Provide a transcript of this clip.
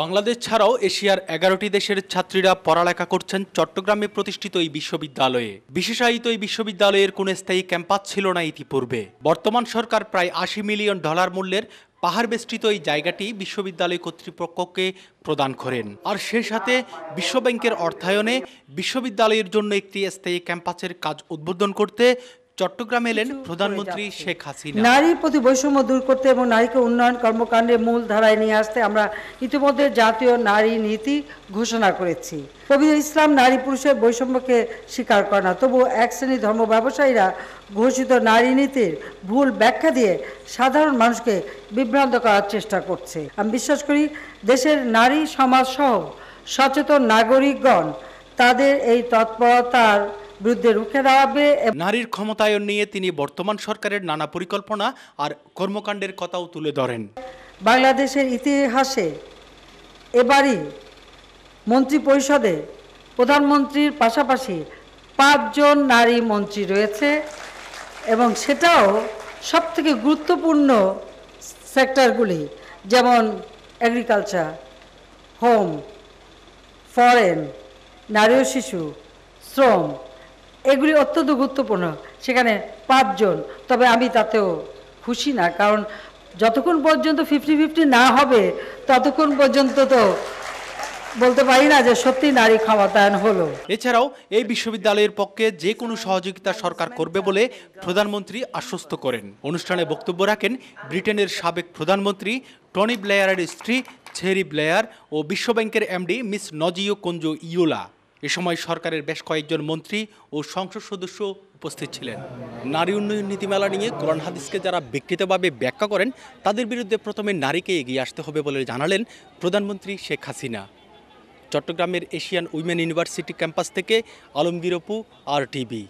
বাংলাদেশ ছাড়াও এশিয়ার এগারোটি দেশের ছাত্রীরা পড়ালেখা করছেন চট্টগ্রামে প্রতিষ্ঠিত এই বিশ্ববিদ্যালয়ে বিশেষায়িত এই বিশ্ববিদ্যালয়ের কোনো স্থায়ী ক্যাম্পাস ছিল না ইতিপূর্বে বর্তমান সরকার প্রায় আশি মিলিয়ন ডলার মূল্যের পাহাড় বেষ্টিত এই জায়গাটি বিশ্ববিদ্যালয় কর্তৃপক্ষকে প্রদান করেন আর সে সাথে বিশ্বব্যাংকের অর্থায়নে বিশ্ববিদ্যালয়ের জন্য একটি স্থায়ী ক্যাম্পাসের কাজ উদ্বোধন করতে চট্টগ্রামে এলেন প্রধানমন্ত্রী শেখ হাসিনা নারী প্রতি বৈষম্য দূর করতে এবং নারীকে উন্নয়ন কর্মকাণ্ডে মূল ধারায় নিয়ে আসতে আমরা ইতিমধ্যে জাতীয় নারী নীতি ঘোষণা করেছি কবি ইসলাম নারী পুরুষের বৈষম্যকে স্বীকার করে না তবু এক শ্রেণী ধর্ম ব্যবসায়ীরা ঘোষিত নারী নীতির ভুল ব্যাখ্যা দিয়ে সাধারণ মানুষকে বিভ্রান্ত করার চেষ্টা করছে আমি বিশ্বাস করি দেশের নারী সমাজ সহ সচেতন নাগরিকগণ তাদের এই তৎপরতার বিরুদ্ধে রুখে দাঁড়াবে নারীর ক্ষমতায়ন নিয়ে তিনি বর্তমান সরকারের নানা পরিকল্পনা আর কর্মকাণ্ডের কথাও তুলে ধরেন বাংলাদেশের ইতিহাসে এবারই মন্ত্রী পরিষদে প্রধানমন্ত্রীর পাশাপাশি পাঁচজন নারী মন্ত্রী রয়েছে এবং সেটাও সবথেকে গুরুত্বপূর্ণ সেক্টরগুলি যেমন অ্যাগ্রিকালচার হোম ফরেন নারী ও শিশু শ্রম এগুলি অত্যন্ত গুরুত্বপূর্ণ সেখানে পাঁচজন তবে আমি তাতেও খুশি না কারণ যতক্ষণ পর্যন্ত ফিফটি ফিফটি না হবে ততক্ষণ পর্যন্ত তো বলতে পারি না যে সত্যি নারী ক্ষমতায়ন হলো এছাড়াও এই বিশ্ববিদ্যালয়ের পক্ষে যে কোনো সহযোগিতা সরকার করবে বলে প্রধানমন্ত্রী আশ্বস্ত করেন অনুষ্ঠানে বক্তব্য রাখেন ব্রিটেনের সাবেক প্রধানমন্ত্রী টনি ব্লেয়ারের স্ত্রী ছেরি ব্লেয়ার ও বিশ্বব্যাংকের এমডি মিস নজিও কঞ্জো ইয়োলা এ সময় সরকারের বেশ কয়েকজন মন্ত্রী ও সংসদ সদস্য উপস্থিত ছিলেন নারী উন্নয়ন নীতিমালা নিয়ে কোরআন হাদিসকে যারা বিকৃতভাবে ব্যাখ্যা করেন তাদের বিরুদ্ধে প্রথমে নারীকে এগিয়ে আসতে হবে বলে জানালেন প্রধানমন্ত্রী শেখ হাসিনা চট্টগ্রামের এশিয়ান উইমেন ইউনিভার্সিটি ক্যাম্পাস থেকে আলমগীর অপু আর টিভি